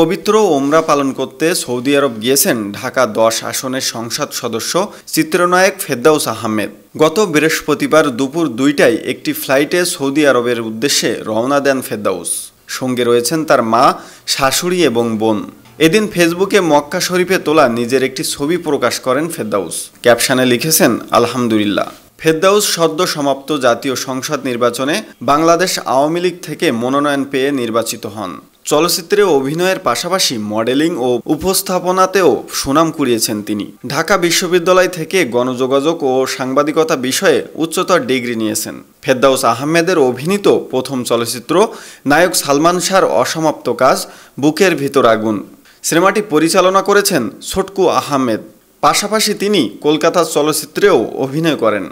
পবিত্র ওমরা পালন করতে সৌদি আরব গিয়েছেন ঢাকা দশ আসনের সংসদ সদস্য চিত্রনায়ক ফেদ্দাউস আহমেদ গত বৃহস্পতিবার দুপুর দুইটায় একটি ফ্লাইটে সৌদি আরবের উদ্দেশ্যে রওনা দেন ফেদ্দাউস সঙ্গে রয়েছেন তার মা শাশুড়ি এবং বোন এদিন ফেসবুকে মক্কা শরীফে তোলা নিজের একটি ছবি প্রকাশ করেন ফেদ্দাউস ক্যাপশনে লিখেছেন আলহামদুলিল্লাহ ফেদ্দাউস সদ্য সমাপ্ত জাতীয় সংসদ নির্বাচনে বাংলাদেশ আওয়ামী লীগ থেকে মনোনয়ন পেয়ে নির্বাচিত হন চলচ্চিত্রে অভিনয়ের পাশাপাশি মডেলিং ও উপস্থাপনাতেও সুনাম কুড়িয়েছেন তিনি ঢাকা বিশ্ববিদ্যালয় থেকে গণযোগাযোগ ও সাংবাদিকতা বিষয়ে উচ্চতর ডিগ্রি নিয়েছেন ফেদ্দাউস আহমেদের অভিনীত প্রথম চলচ্চিত্র নায়ক সালমান শাহর অসমাপ্ত কাজ বুকের ভিতর আগুন সিনেমাটি পরিচালনা করেছেন ছোটকু আহমেদ পাশাপাশি তিনি কলকাতার চলচ্চিত্রেও অভিনয় করেন